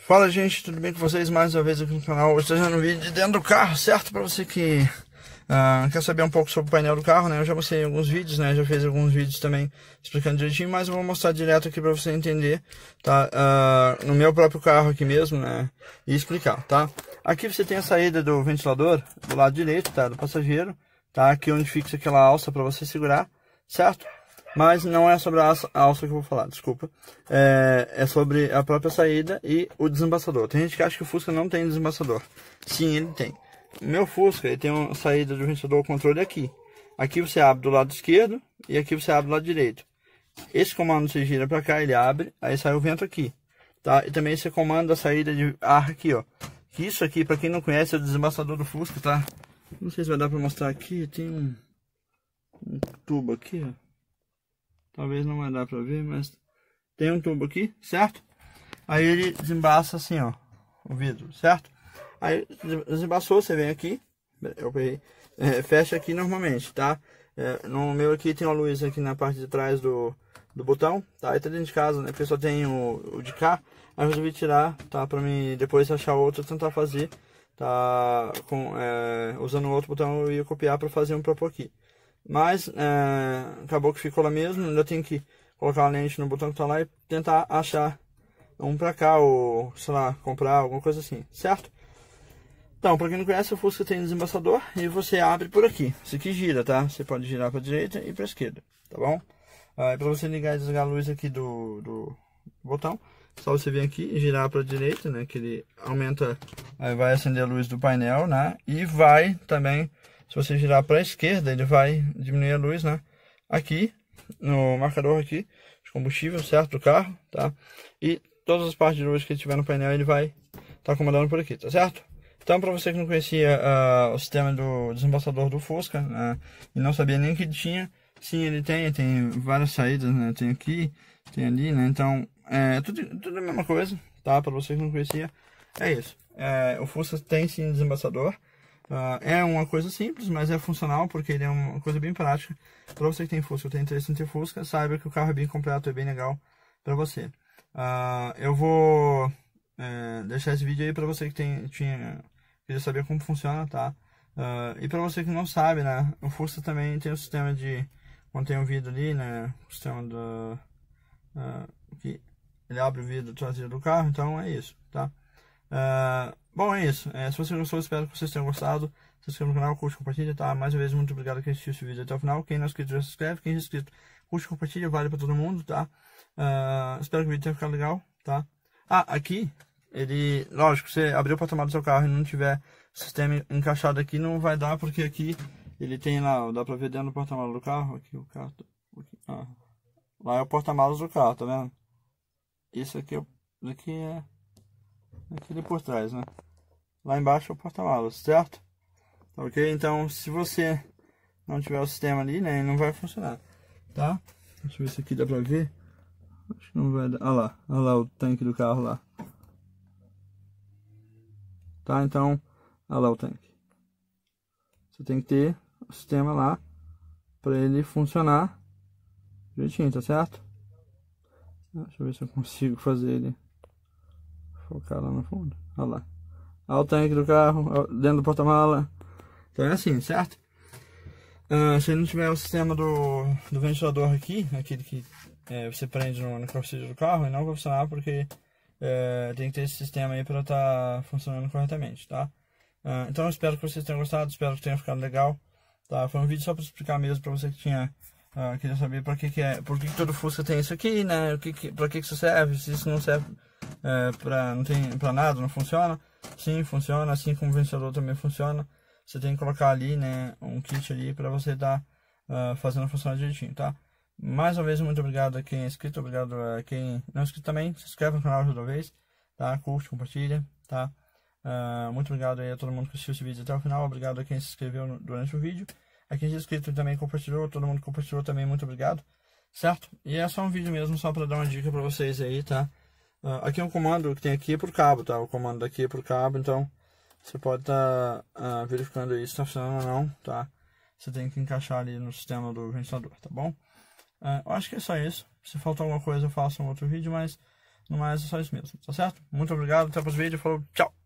Fala gente, tudo bem com vocês? Mais uma vez aqui no canal, hoje já um vídeo de dentro do carro, certo? Para você que uh, quer saber um pouco sobre o painel do carro, né? Eu já mostrei alguns vídeos, né? Já fiz alguns vídeos também explicando direitinho, mas eu vou mostrar direto aqui para você entender, tá? Uh, no meu próprio carro aqui mesmo, né? E explicar, tá? Aqui você tem a saída do ventilador do lado direito, tá? Do passageiro, tá? Aqui onde fixa aquela alça para você segurar, certo? Mas não é sobre a alça que eu vou falar, desculpa. É, é, sobre a própria saída e o desembaçador. Tem gente que acha que o Fusca não tem desembaçador. Sim, ele tem. Meu Fusca ele tem uma saída do vencedor controle aqui. Aqui você abre do lado esquerdo e aqui você abre do lado direito. Esse comando se gira para cá, ele abre, aí sai o vento aqui. Tá? E também você comanda a saída de ar aqui, ó. Isso aqui, para quem não conhece, é o desembaçador do Fusca, tá? Não sei se vai dar para mostrar aqui, tem um, um tubo aqui, ó Talvez não vai dar pra ver, mas tem um tubo aqui, certo? Aí ele desembaça assim, ó, o vidro, certo? Aí desembaçou, você vem aqui, eu peguei, é, fecha aqui normalmente, tá? É, no meu aqui tem uma luz aqui na parte de trás do, do botão, tá? E tá dentro de casa, né? Porque só tem o, o de cá. Aí eu resolvi tirar, tá? Pra mim depois achar outro tentar fazer, tá? Com, é, usando o outro botão eu ia copiar pra fazer um próprio aqui. Mas é, acabou que ficou lá mesmo. Ainda tem que colocar a lente no botão que está lá e tentar achar um para cá ou, sei lá, comprar alguma coisa assim, certo? Então, para quem não conhece, o Fusca tem desembaçador e você abre por aqui. Isso aqui gira, tá? Você pode girar para direita e para esquerda, tá bom? Aí, ah, para você ligar e desligar a luz aqui do, do botão, só você vir aqui e girar para a direita, né? Que ele aumenta, aí vai acender a luz do painel, né? E vai também se você girar para a esquerda, ele vai diminuir a luz, né? Aqui, no marcador aqui, de combustível, certo? Do carro, tá? E todas as partes de luz que tiver no painel, ele vai estar tá comandando por aqui, tá certo? Então, para você que não conhecia uh, o sistema do desembaçador do Fusca né, e não sabia nem que ele tinha, sim, ele tem, tem várias saídas, né? Tem aqui, tem ali, né? Então, é tudo, tudo a mesma coisa, tá? Para você que não conhecia, é isso. É, o Fusca tem sim desembaçador. Uh, é uma coisa simples, mas é funcional porque ele é uma coisa bem prática. Para você que tem Fusca ou tem interesse em ter Fusca, saiba que o carro é bem completo, é bem legal para você. Uh, eu vou é, deixar esse vídeo aí para você que tem, tinha, queria saber como funciona, tá? Ah, e para você que não sabe, né? O Fusca também tem o um sistema de. Contém o um vidro ali, né? O sistema do. que ele abre o vidro traseiro do carro, então é isso, tá? Uh, Bom, é isso. É, se você gostou, espero que vocês tenham gostado. Se inscreva no canal, curte, compartilha, tá? Mais uma vez, muito obrigado quem assistiu esse vídeo até o final. Quem não é inscrito, já se inscreve. Quem é inscrito, curte, compartilha, vale pra todo mundo, tá? Uh, espero que o vídeo tenha ficado legal, tá? Ah, aqui, ele... Lógico, você abriu o porta-malas do seu carro e não tiver sistema encaixado aqui, não vai dar, porque aqui ele tem lá, dá pra ver dentro do porta-malas do carro. Aqui o carro... Aqui, tá ah. Lá é o porta-malas do carro, tá vendo? Isso aqui, é... aqui é aquele por trás, né? Lá embaixo é o porta-malas, certo? Ok? Então, se você não tiver o sistema ali, né, não vai funcionar, tá? Deixa eu ver se aqui dá pra ver. Acho que não vai dar. Olha ah lá, olha lá o tanque do carro lá. Tá, então, olha lá o tanque. Você tem que ter o sistema lá pra ele funcionar direitinho, tá certo? Deixa eu ver se eu consigo fazer ele colocar lá no fundo. Olha lá. Olha o tanque do carro, dentro do porta-mala. Então é assim, certo? Uh, se não tiver o sistema do, do ventilador aqui, aquele que é, você prende no, no calcídio do carro, ele não vai funcionar porque é, tem que ter esse sistema aí para estar tá funcionando corretamente, tá? Uh, então espero que vocês tenham gostado, espero que tenha ficado legal, tá? Foi um vídeo só para explicar mesmo para você que tinha uh, queria saber para que que é, por que, que todo Fusca tem isso aqui, né? O que, que para que que isso serve? Se isso não serve é, pra, não tem pra nada, não funciona. Sim, funciona, assim como o vencedor também funciona. Você tem que colocar ali, né, um kit ali para você estar tá, uh, fazendo funcionar direitinho, tá? Mais uma vez, muito obrigado a quem é inscrito, obrigado a quem não é inscrito também. Se inscreve no canal toda vez, tá? Curte, compartilha, tá? Uh, muito obrigado aí a todo mundo que assistiu esse vídeo até o final. Obrigado a quem se inscreveu no, durante o vídeo. A quem se inscrito também compartilhou, todo mundo compartilhou também, muito obrigado. Certo? E é só um vídeo mesmo, só para dar uma dica para vocês aí, tá? Uh, aqui é um comando que tem aqui por cabo, tá? O comando daqui é por cabo, então você pode estar tá, uh, verificando aí se está funcionando ou não, tá? Você tem que encaixar ali no sistema do ventilador, tá bom? Uh, eu acho que é só isso. Se faltar alguma coisa eu faço um outro vídeo, mas no mais é só isso mesmo, tá certo? Muito obrigado, até o próximo vídeo, falou, tchau!